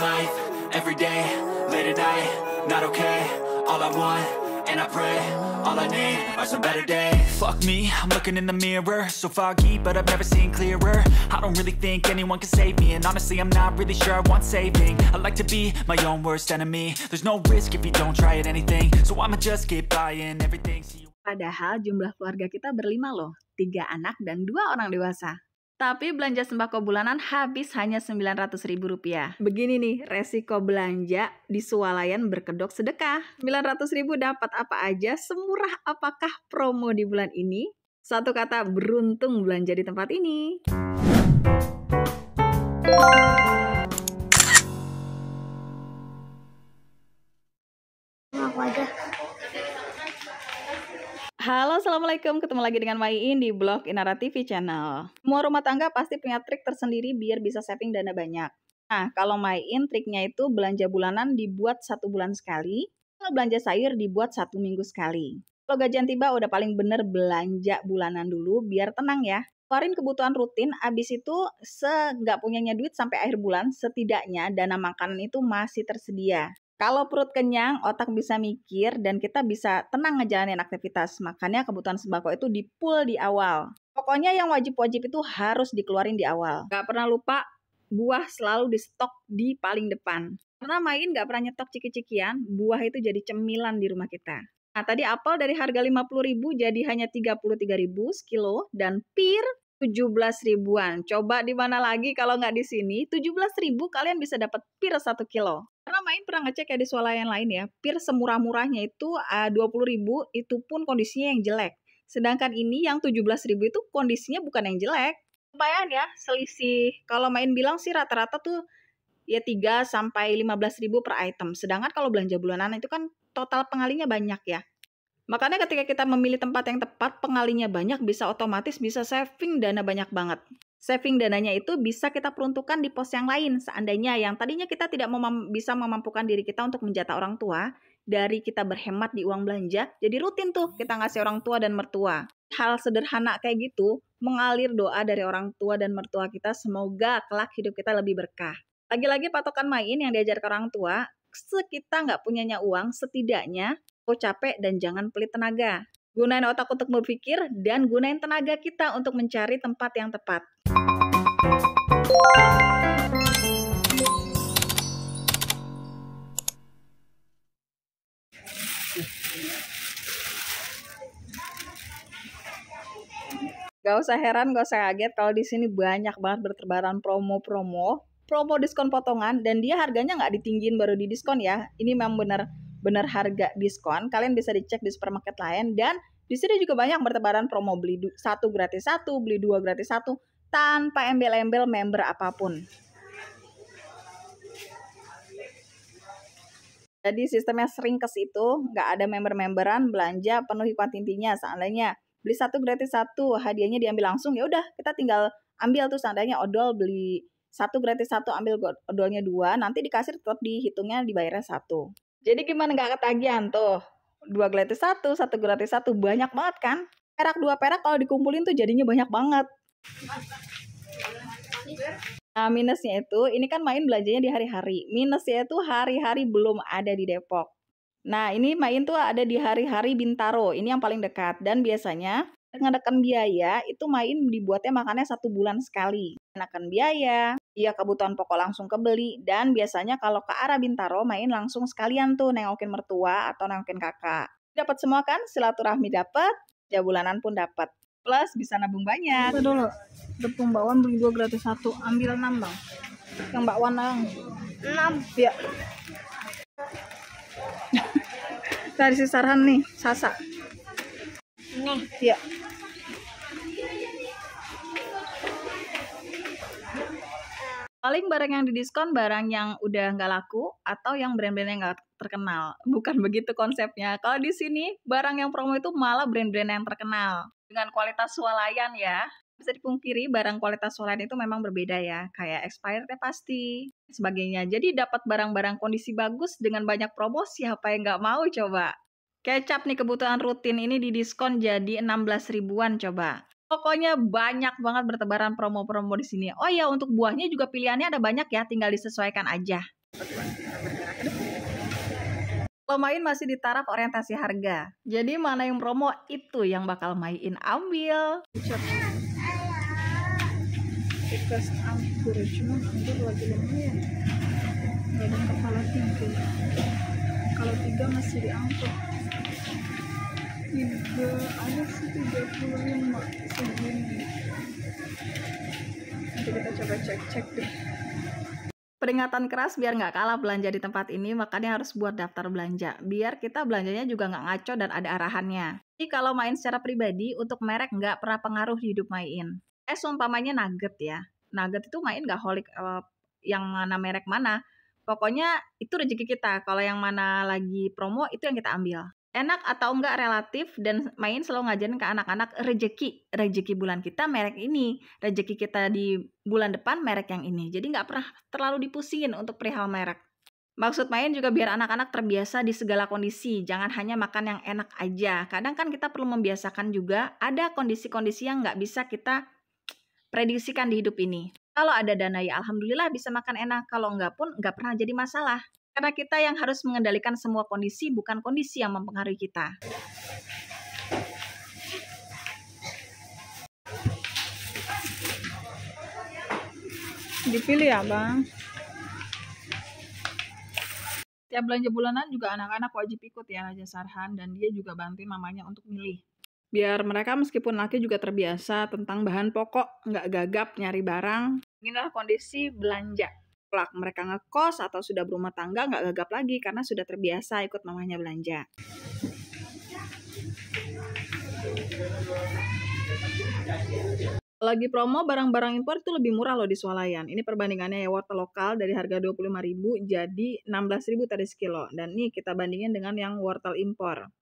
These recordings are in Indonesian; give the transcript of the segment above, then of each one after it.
life, everyday, late at night, not okay All I want, and I pray, all I need are some better days Fuck me, I'm looking in the mirror So foggy, but I've never seen clearer I don't really think anyone can save me And honestly, I'm not really sure I want saving I like to be my own worst enemy There's no risk if you don't try at anything So I'ma just get buying everything See you Padahal jumlah keluarga kita berlima loh, tiga anak dan dua orang dewasa. Tapi belanja sembako bulanan habis hanya Rp900.000. Begini nih resiko belanja di sualayan berkedok sedekah. Rp900.000 dapat apa aja? Semurah apakah promo di bulan ini? Satu kata beruntung belanja di tempat ini. Aku aja. Halo, Assalamualaikum. Ketemu lagi dengan Maiin di blog Inara TV Channel. Semua rumah tangga pasti punya trik tersendiri biar bisa saving dana banyak. Nah, kalau Maiin triknya itu belanja bulanan dibuat satu bulan sekali, kalau belanja sayur dibuat satu minggu sekali. Kalau gajian tiba udah paling bener belanja bulanan dulu biar tenang ya. Keluarin kebutuhan rutin, abis itu se nggak punyanya duit sampai akhir bulan, setidaknya dana makanan itu masih tersedia. Kalau perut kenyang, otak bisa mikir dan kita bisa tenang ngejalanin aktivitas. Makanya kebutuhan sembako itu dipul di awal. Pokoknya yang wajib-wajib itu harus dikeluarin di awal. Gak pernah lupa buah selalu di stok di paling depan. Karena main gak pernah nyetok ciki-cikian, buah itu jadi cemilan di rumah kita. Nah, tadi apel dari harga 50.000 jadi hanya 33.000 sekilo dan pir 17 ribuan. Coba di mana lagi kalau nggak di sini? 17 ribu kalian bisa dapat pir 1 kilo. Karena main, pernah ngecek ya di yang lain ya. Pir semurah-murahnya itu ah, uh, 20 ribu, itu pun kondisinya yang jelek. Sedangkan ini yang 17 ribu itu kondisinya bukan yang jelek. Lumayan ya, selisih. Kalau main bilang sih rata-rata tuh ya 3 sampai 15 ribu per item. Sedangkan kalau belanja bulanan itu kan total pengalinya banyak ya. Makanya ketika kita memilih tempat yang tepat, pengalinya banyak bisa otomatis bisa saving dana banyak banget. Saving dananya itu bisa kita peruntukkan di pos yang lain. Seandainya yang tadinya kita tidak memam bisa memampukan diri kita untuk menjata orang tua, dari kita berhemat di uang belanja, jadi rutin tuh kita ngasih orang tua dan mertua. Hal sederhana kayak gitu mengalir doa dari orang tua dan mertua kita semoga kelak hidup kita lebih berkah. Lagi-lagi patokan main yang diajar ke orang tua, sekita nggak punyanya uang, setidaknya kau oh capek dan jangan pelit tenaga gunain otak untuk berpikir, dan gunain tenaga kita untuk mencari tempat yang tepat. Gak usah heran, gak usah kaget kalau di sini banyak banget berterbaran promo-promo, promo diskon potongan, dan dia harganya nggak ditinggiin baru di diskon ya. Ini memang bener benar harga diskon, kalian bisa dicek di supermarket lain dan di sini juga banyak bertebaran promo beli satu gratis satu, beli dua gratis satu tanpa embel-embel member apapun. Jadi sistemnya sering ke situ, nggak ada member-memberan, belanja penuhi kuat intinya. Seandainya beli satu gratis satu, hadiahnya diambil langsung, ya udah kita tinggal ambil tuh seandainya odol beli satu gratis satu ambil odolnya dua nanti di kasir tetap dihitungnya dibayarnya satu jadi gimana nggak ketagihan tuh? Dua gratis satu, satu gratis satu, banyak banget kan? Perak dua perak kalau dikumpulin tuh jadinya banyak banget. Nah, minusnya itu, ini kan main belajarnya di hari-hari. Minusnya itu hari-hari belum ada di Depok. Nah, ini main tuh ada di hari-hari Bintaro. Ini yang paling dekat. Dan biasanya ngedekan biaya itu main dibuatnya makannya satu bulan sekali. Kenakan biaya, dia kebutuhan pokok langsung kebeli dan biasanya kalau ke arah Bintaro main langsung sekalian tuh nengokin mertua atau nengokin kakak. Dapat semua kan, silaturahmi dapat, ya bulanan pun dapat. Plus bisa nabung banyak. Tunggu dulu, tepung bakwan beli dua gratis satu, ambil enam bang. Yang bakwan yang enam. Ya. Dari si Sarhan nih, Sasa. Nih. Ya. Paling barang yang didiskon barang yang udah nggak laku atau yang brand-brand yang nggak terkenal. Bukan begitu konsepnya. Kalau di sini barang yang promo itu malah brand-brand yang terkenal dengan kualitas swalayan ya. Bisa dipungkiri barang kualitas swalayan itu memang berbeda ya, kayak expirednya pasti, sebagainya. Jadi dapat barang-barang kondisi bagus dengan banyak promo siapa yang nggak mau coba. Kecap nih kebutuhan rutin ini didiskon jadi 16 ribuan coba. Pokoknya banyak banget bertebaran promo-promo di sini. Oh ya, untuk buahnya juga pilihannya ada banyak ya, tinggal disesuaikan aja. Kalau main masih di taraf orientasi harga. Jadi mana yang promo itu yang bakal main ambil. cuma lagi kepala tinggi. Kalau tiga masih diangkut tiga ada sih tiga puluh lima segini nanti kita coba cek cek deh peringatan keras biar nggak kalah belanja di tempat ini, makanya harus buat daftar belanja. Biar kita belanjanya juga nggak ngaco dan ada arahannya. Jadi kalau main secara pribadi, untuk merek nggak pernah pengaruh hidup main. Eh, seumpamanya nugget ya. Nugget itu main nggak holik uh, yang mana merek mana. Pokoknya itu rezeki kita. Kalau yang mana lagi promo, itu yang kita ambil enak atau enggak relatif dan main selalu ngajarin ke anak-anak rejeki rejeki bulan kita merek ini rejeki kita di bulan depan merek yang ini jadi nggak pernah terlalu dipusingin untuk perihal merek Maksud main juga biar anak-anak terbiasa di segala kondisi, jangan hanya makan yang enak aja. Kadang kan kita perlu membiasakan juga ada kondisi-kondisi yang nggak bisa kita prediksikan di hidup ini. Kalau ada dana ya alhamdulillah bisa makan enak, kalau nggak pun nggak pernah jadi masalah. Karena kita yang harus mengendalikan semua kondisi, bukan kondisi yang mempengaruhi kita. Dipilih ya, Bang. Tiap belanja bulanan juga anak-anak wajib ikut ya Raja Sarhan dan dia juga bantuin mamanya untuk milih biar mereka meskipun laki juga terbiasa tentang bahan pokok, nggak gagap nyari barang. Inilah kondisi belanja plak mereka ngekos atau sudah berumah tangga nggak gagap lagi karena sudah terbiasa ikut mamahnya belanja. Lagi promo barang-barang impor itu lebih murah loh di swalayan. Ini perbandingannya ya wortel lokal dari harga 25.000 jadi 16.000 tadi sekilo. Dan nih kita bandingin dengan yang wortel impor.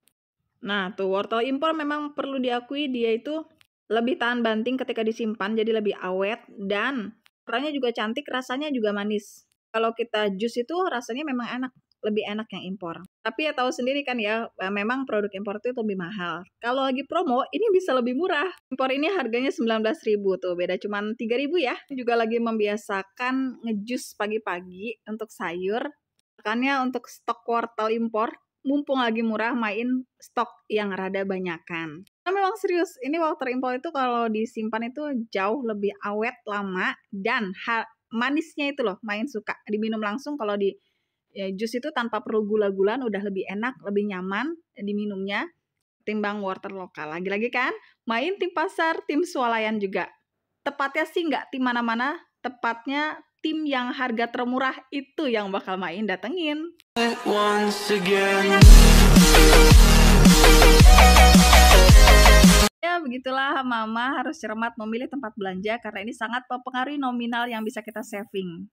Nah, tuh wortel impor memang perlu diakui dia itu lebih tahan banting ketika disimpan jadi lebih awet dan Orangnya juga cantik, rasanya juga manis. Kalau kita jus itu rasanya memang enak, lebih enak yang impor. Tapi ya tahu sendiri kan ya, eh, memang produk impor itu lebih mahal. Kalau lagi promo, ini bisa lebih murah. Impor ini harganya 19.000 tuh, beda cuman 3.000 ya. Ini juga lagi membiasakan ngejus pagi-pagi untuk sayur. Makanya untuk stok wortel impor, mumpung lagi murah main stok yang rada banyakan. Karena memang serius, ini water impol itu kalau disimpan itu jauh lebih awet lama dan manisnya itu loh main suka diminum langsung kalau di ya, jus itu tanpa perlu gula-gulan udah lebih enak, lebih nyaman diminumnya timbang water lokal. Lagi-lagi kan main tim pasar, tim swalayan juga. Tepatnya sih nggak tim mana-mana, tepatnya tim yang harga termurah itu yang bakal main datengin. Once again. Ya, begitulah mama harus cermat memilih tempat belanja karena ini sangat mempengaruhi nominal yang bisa kita saving.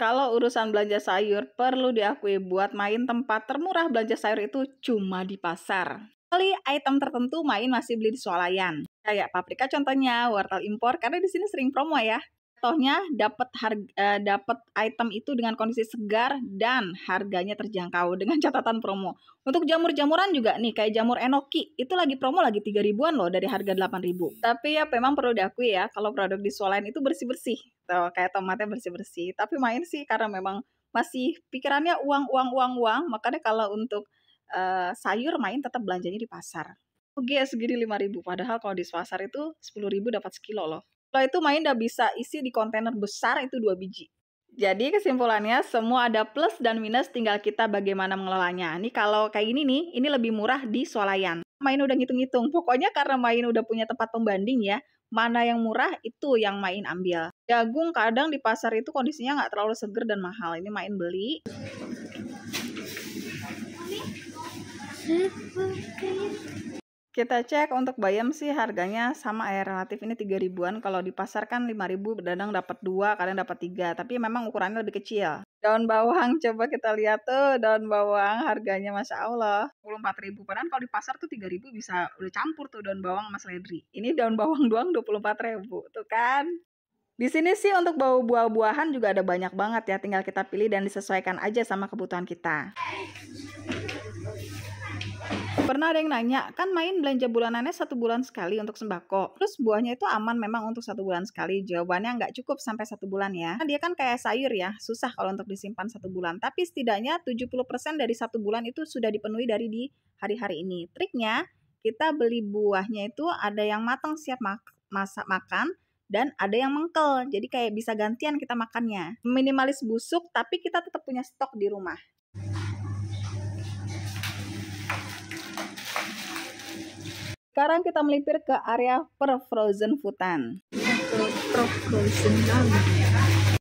Kalau urusan belanja sayur, perlu diakui buat main tempat termurah belanja sayur itu cuma di pasar. Kali item tertentu main masih beli di swalayan. Kayak paprika contohnya, wortel impor, karena di sini sering promo ya jatuhnya dapat harga uh, eh, dapat item itu dengan kondisi segar dan harganya terjangkau dengan catatan promo. Untuk jamur-jamuran juga nih kayak jamur enoki itu lagi promo lagi 3 ribuan loh dari harga 8 ribu. Tapi ya memang perlu diakui ya kalau produk di Swalayan itu bersih-bersih. Tuh kayak tomatnya bersih-bersih. Tapi main sih karena memang masih pikirannya uang uang uang uang makanya kalau untuk uh, sayur main tetap belanjanya di pasar. Oke, segini 5000 Padahal kalau di pasar itu 10000 dapat sekilo loh lo itu main udah bisa isi di kontainer besar itu dua biji. Jadi kesimpulannya semua ada plus dan minus tinggal kita bagaimana mengelolanya. Ini kalau kayak gini nih, ini lebih murah di swalayan. Main udah ngitung-ngitung. Pokoknya karena main udah punya tempat pembanding ya, mana yang murah itu yang main ambil. Jagung kadang di pasar itu kondisinya nggak terlalu seger dan mahal. Ini main beli. Hmm. Kita cek untuk bayam sih harganya sama air relatif ini 3 ribuan kalau di pasar kan 5 ribu dadang dapat dua kadang dapat tiga tapi memang ukurannya lebih kecil. Daun bawang coba kita lihat tuh daun bawang harganya masya Allah 24 ribu padahal kalau di pasar tuh 3 ribu bisa udah campur tuh daun bawang mas seledri. Ini daun bawang doang 24 ribu tuh kan. Di sini sih untuk bau buah-buahan juga ada banyak banget ya tinggal kita pilih dan disesuaikan aja sama kebutuhan kita. Pernah ada yang nanya, kan main belanja bulanannya satu bulan sekali untuk sembako. Terus buahnya itu aman memang untuk satu bulan sekali. Jawabannya nggak cukup sampai satu bulan ya. Nah, dia kan kayak sayur ya, susah kalau untuk disimpan satu bulan. Tapi setidaknya 70% dari satu bulan itu sudah dipenuhi dari di hari-hari ini. Triknya, kita beli buahnya itu ada yang matang siap mak masak makan, dan ada yang mengkel. Jadi kayak bisa gantian kita makannya. Minimalis busuk tapi kita tetap punya stok di rumah. Sekarang kita melipir ke area per frozen futan.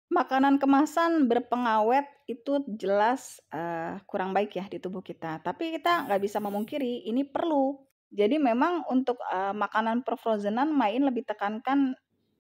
Makanan kemasan berpengawet itu jelas uh, kurang baik ya di tubuh kita. Tapi kita nggak bisa memungkiri ini perlu. Jadi memang untuk uh, makanan frozenan main lebih tekankan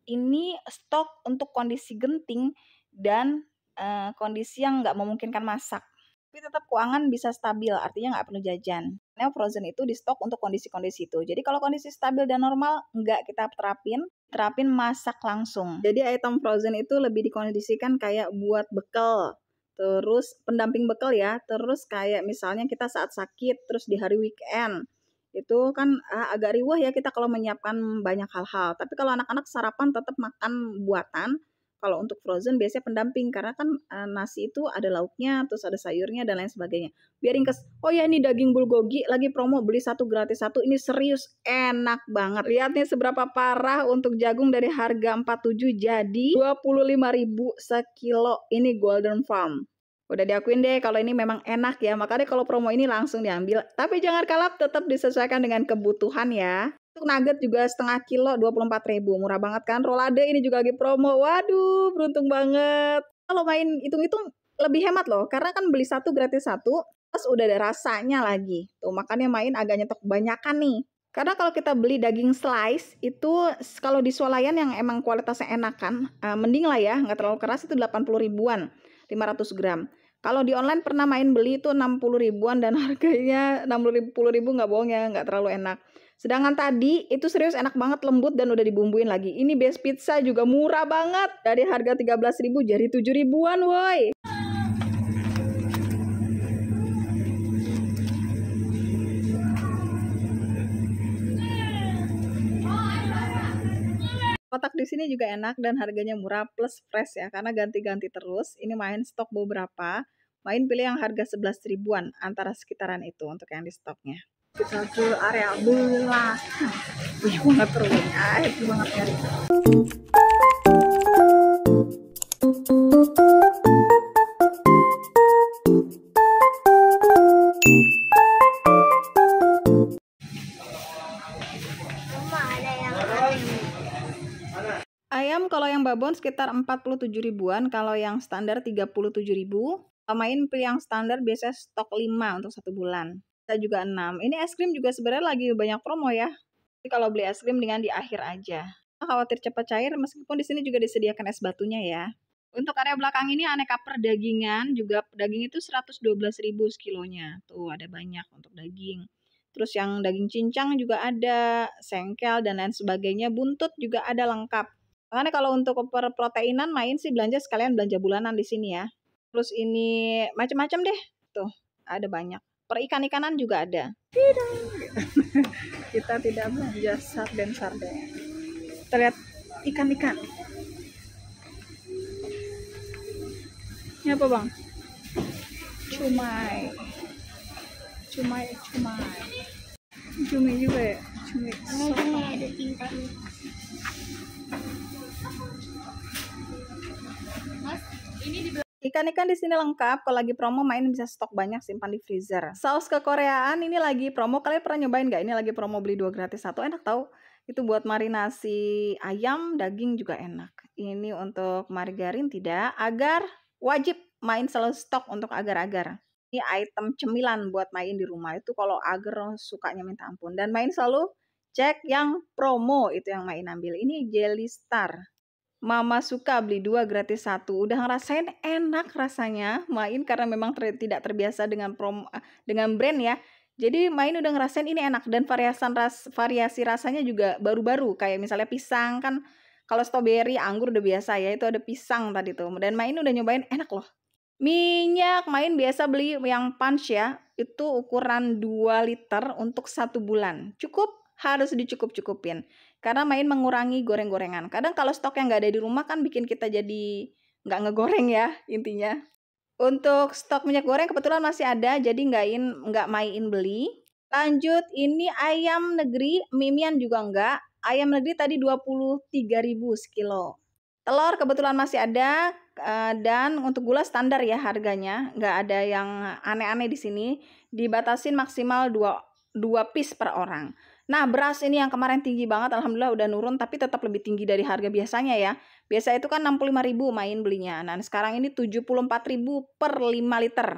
ini stok untuk kondisi genting dan uh, kondisi yang nggak memungkinkan masak tapi tetap keuangan bisa stabil, artinya nggak perlu jajan. Neo frozen itu di stok untuk kondisi-kondisi itu. Jadi kalau kondisi stabil dan normal, nggak kita terapin, terapin masak langsung. Jadi item frozen itu lebih dikondisikan kayak buat bekal, terus pendamping bekal ya, terus kayak misalnya kita saat sakit, terus di hari weekend, itu kan ah, agak riwah ya kita kalau menyiapkan banyak hal-hal. Tapi kalau anak-anak sarapan tetap makan buatan, kalau untuk frozen biasanya pendamping karena kan uh, nasi itu ada lauknya, terus ada sayurnya dan lain sebagainya. Biar ringkas. Oh ya ini daging bulgogi lagi promo beli satu gratis satu. Ini serius enak banget. Lihat nih seberapa parah untuk jagung dari harga 47 jadi 25.000 sekilo. Ini Golden Farm. Udah diakuin deh kalau ini memang enak ya. Makanya kalau promo ini langsung diambil. Tapi jangan kalap tetap disesuaikan dengan kebutuhan ya. Untuk nugget juga setengah kilo 24 ribu Murah banget kan Rolade ini juga lagi promo Waduh beruntung banget Kalau main hitung-hitung lebih hemat loh Karena kan beli satu gratis satu Terus udah ada rasanya lagi Tuh makanya main agak nyetok banyakan nih karena kalau kita beli daging slice itu kalau di swalayan yang emang kualitasnya enakan, uh, eh, mending lah ya, nggak terlalu keras itu 80 ribuan, 500 gram. Kalau di online pernah main beli itu 60 ribuan dan harganya 60 ribu nggak bohong ya, nggak terlalu enak. Sedangkan tadi itu serius enak banget lembut dan udah dibumbuin lagi. Ini base pizza juga murah banget. Dari harga 13.000 jadi 7 ribuan woi. Kotak di sini juga enak dan harganya murah plus fresh ya karena ganti-ganti terus. Ini main stok beberapa. Main pilih yang harga 11 ribuan antara sekitaran itu untuk yang di stoknya kita ke area belakang wih banget terus happy banget nyari Ayam kalau yang babon sekitar 47 ribuan, kalau yang standar 37 ribu. Pemain yang standar biasanya stok 5 untuk satu bulan kita juga 6. Ini es krim juga sebenarnya lagi banyak promo ya. Jadi kalau beli es krim dengan di akhir aja. Khawatir cepat cair meskipun di sini juga disediakan es batunya ya. Untuk area belakang ini aneka perdagingan juga daging itu 112.000 sekilonya Tuh ada banyak untuk daging. Terus yang daging cincang juga ada, sengkel dan lain sebagainya, buntut juga ada lengkap. Makanya kalau untuk perproteinan main sih belanja sekalian belanja bulanan di sini ya. Terus ini macam-macam deh. Tuh, ada banyak. Perikan-ikanan juga ada. Tidak. Kita tidak belanja sarden-sarden. Terlihat ikan-ikan. Ini apa bang? Cumai. Cumai, cumai. Cumi juga ya? Cumi. Ini cumi ada Mas, ini di belakang ikan kan di sini lengkap, kalau lagi promo main bisa stok banyak simpan di freezer. Saus kekoreaan ini lagi promo, kalian pernah nyobain nggak? Ini lagi promo beli dua gratis satu. enak tau. Itu buat marinasi ayam, daging juga enak. Ini untuk margarin tidak, agar wajib main selalu stok untuk agar-agar. Ini item cemilan buat main di rumah itu kalau agar sukanya minta ampun. Dan main selalu cek yang promo itu yang main ambil. Ini jelly star Mama suka beli dua gratis satu. Udah ngerasain enak rasanya main karena memang ter tidak terbiasa dengan prom eh, dengan brand ya. Jadi main udah ngerasain ini enak dan variasan ras variasi rasanya juga baru-baru kayak misalnya pisang kan kalau strawberry anggur udah biasa ya itu ada pisang tadi tuh dan main udah nyobain enak loh. Minyak main biasa beli yang punch ya itu ukuran 2 liter untuk satu bulan cukup harus dicukup-cukupin karena main mengurangi goreng-gorengan. Kadang kalau stok yang nggak ada di rumah kan bikin kita jadi nggak ngegoreng ya intinya. Untuk stok minyak goreng kebetulan masih ada, jadi nggak nggak main beli. Lanjut, ini ayam negeri, mimian juga nggak. Ayam negeri tadi 23.000 sekilo. Telur kebetulan masih ada eh, dan untuk gula standar ya harganya, nggak ada yang aneh-aneh di sini. Dibatasin maksimal 2 2 piece per orang. Nah, beras ini yang kemarin tinggi banget, alhamdulillah udah nurun, tapi tetap lebih tinggi dari harga biasanya ya. Biasa itu kan 65.000 main belinya. Nah, sekarang ini 74.000 per 5 liter.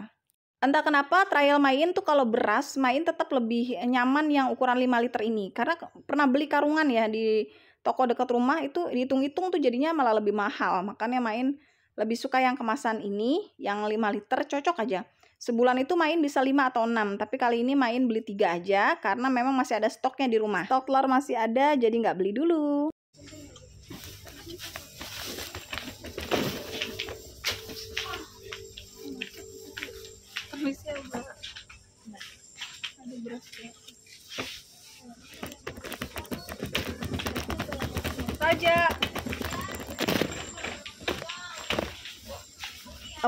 Entah kenapa trial main tuh kalau beras main tetap lebih nyaman yang ukuran 5 liter ini. Karena pernah beli karungan ya di toko dekat rumah itu dihitung-hitung tuh jadinya malah lebih mahal. Makanya main lebih suka yang kemasan ini, yang 5 liter cocok aja. Sebulan itu main bisa 5 atau 6, tapi kali ini main beli tiga aja karena memang masih ada stoknya di rumah. Stok telur masih ada, jadi nggak beli dulu.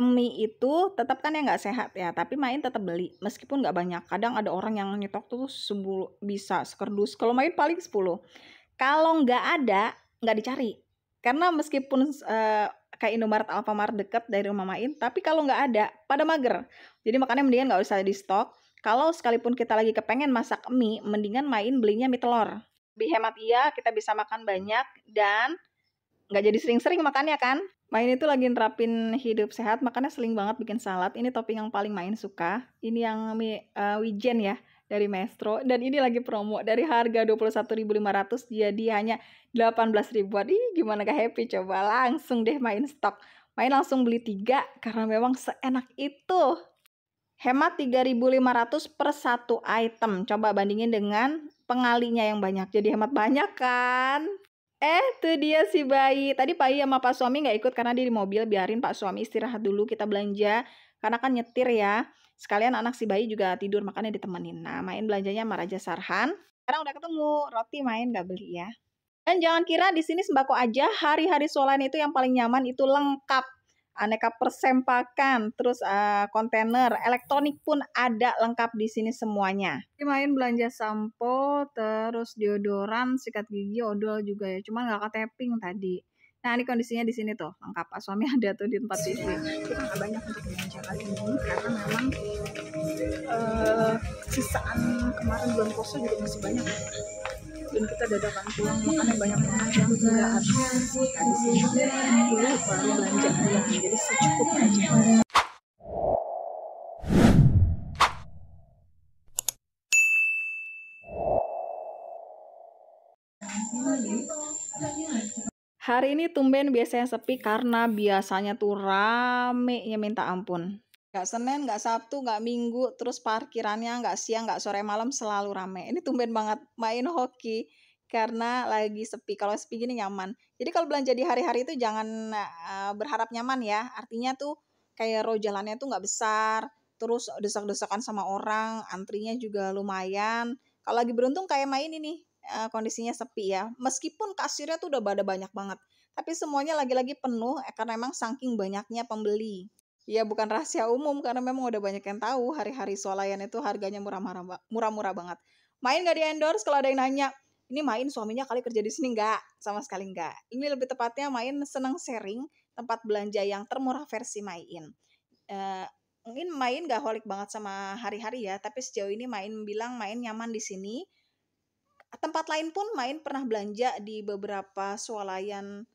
mie itu tetap kan ya nggak sehat ya tapi main tetap beli meskipun nggak banyak kadang ada orang yang nyetok tuh sebulu, bisa sekerdus kalau main paling 10 kalau nggak ada nggak dicari karena meskipun uh, kayak Indomaret Alfamart deket dari rumah main tapi kalau nggak ada pada mager jadi makanya mendingan nggak usah di stok kalau sekalipun kita lagi kepengen masak mie mendingan main belinya mie telur lebih hemat iya kita bisa makan banyak dan nggak jadi sering-sering makannya kan Main itu lagi nerapin hidup sehat, makanya seling banget bikin salad. Ini topping yang paling main suka. Ini yang mie, uh, wijen ya dari Maestro dan ini lagi promo dari harga 21.500 jadi hanya 18 ribu Ih, gimana gak happy coba langsung deh main stok. Main langsung beli tiga karena memang seenak itu. Hemat 3.500 per satu item. Coba bandingin dengan pengalinya yang banyak. Jadi hemat banyak kan? Eh, tuh dia si bayi. Tadi Pak iya sama Pak Suami nggak ikut karena dia di mobil. Biarin Pak Suami istirahat dulu, kita belanja. Karena kan nyetir ya. Sekalian anak si bayi juga tidur, makanya ditemenin. Nah, main belanjanya sama Raja Sarhan. Sekarang udah ketemu, roti main nggak beli ya. Dan jangan kira di sini sembako aja, hari-hari solan itu yang paling nyaman itu lengkap aneka persempakan, terus uh, kontainer, elektronik pun ada lengkap di sini semuanya. Main belanja sampo, terus deodoran, sikat gigi, odol juga ya. Cuma nggak tapping tadi. Nah, ini kondisinya di sini tuh lengkap. Pak ah, suami ada tuh di tempat ini. Kita nggak banyak untuk belanja kali ini karena memang eh, sisaan kemarin bulan puasa juga masih banyak. Dan kita dadakan pulang makanya banyak banget yang tidak habis. Nah, di sini perlu belanja ulang jadi secukupnya aja Hari ini tumben biasanya sepi karena biasanya tuh rame ya minta ampun. Gak Senin, gak Sabtu, gak Minggu, terus parkirannya gak siang, gak sore malam selalu rame. Ini tumben banget main hoki karena lagi sepi. Kalau sepi gini nyaman. Jadi kalau belanja di hari-hari itu jangan uh, berharap nyaman ya. Artinya tuh kayak roh jalannya tuh nggak besar, terus desak-desakan sama orang, antrinya juga lumayan. Kalau lagi beruntung kayak main ini uh, kondisinya sepi ya. Meskipun kasirnya tuh udah pada banyak banget, tapi semuanya lagi-lagi penuh eh, karena memang saking banyaknya pembeli. Ya bukan rahasia umum karena memang udah banyak yang tahu hari-hari swalayan itu harganya murah-murah banget. Main gak di endorse kalau ada yang nanya, ini main suaminya kali kerja di sini enggak sama sekali enggak ini lebih tepatnya main senang sharing tempat belanja yang termurah versi main uh, mungkin main gak holik banget sama hari-hari ya tapi sejauh ini main bilang main nyaman di sini tempat lain pun main pernah belanja di beberapa swalayan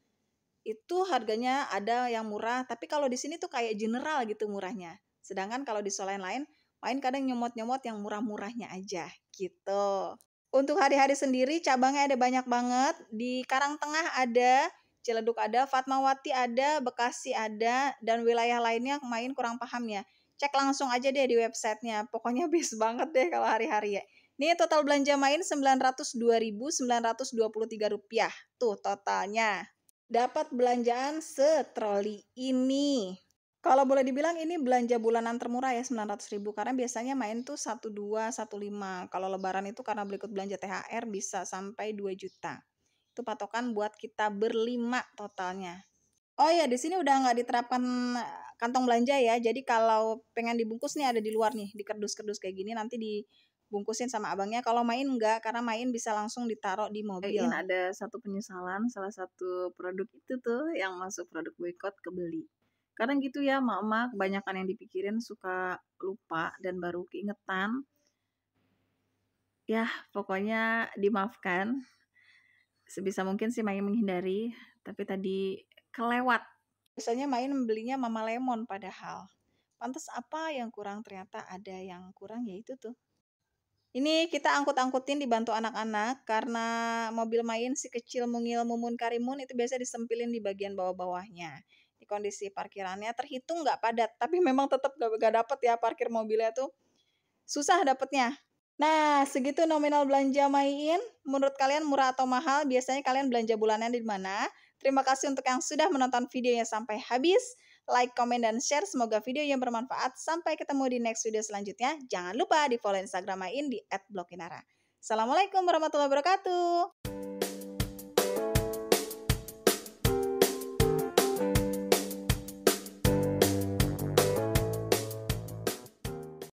itu harganya ada yang murah tapi kalau di sini tuh kayak general gitu murahnya sedangkan kalau di swalayan lain main kadang nyomot-nyomot yang murah-murahnya aja gitu untuk hari-hari sendiri cabangnya ada banyak banget. Di Karang Tengah ada, Ciledug ada, Fatmawati ada, Bekasi ada, dan wilayah lainnya main kurang paham ya. Cek langsung aja deh di websitenya. Pokoknya bis banget deh kalau hari-hari ya. Ini total belanja main 902.923 rupiah. Tuh totalnya. Dapat belanjaan setroli ini. Kalau boleh dibilang ini belanja bulanan termurah ya 900 ribu karena biasanya main tuh satu 15. Kalau lebaran itu karena berikut belanja THR bisa sampai 2 juta. Itu patokan buat kita berlima totalnya. Oh ya, di sini udah nggak diterapkan eh, kantong belanja ya. Jadi kalau pengen dibungkus nih ada di luar nih, di kerdus-kerdus kayak gini nanti dibungkusin sama abangnya. Kalau main nggak, karena main bisa langsung ditaruh di mobil. Ini ada satu penyesalan, salah satu produk itu tuh yang masuk produk boycott kebeli kadang gitu ya mama kebanyakan yang dipikirin suka lupa dan baru keingetan ya pokoknya dimaafkan sebisa mungkin sih main menghindari tapi tadi kelewat biasanya main membelinya mama lemon padahal pantas apa yang kurang ternyata ada yang kurang ya itu tuh ini kita angkut-angkutin dibantu anak-anak karena mobil main si kecil mungil mumun karimun itu biasa disempilin di bagian bawah-bawahnya kondisi parkirannya terhitung nggak padat tapi memang tetap gak, gak dapet ya parkir mobilnya tuh susah dapetnya nah segitu nominal belanja main, menurut kalian murah atau mahal biasanya kalian belanja bulannya di mana terima kasih untuk yang sudah menonton videonya sampai habis like, komen, dan share. Semoga video yang bermanfaat. Sampai ketemu di next video selanjutnya. Jangan lupa di follow Instagram Main di @bloginara. Assalamualaikum warahmatullahi wabarakatuh.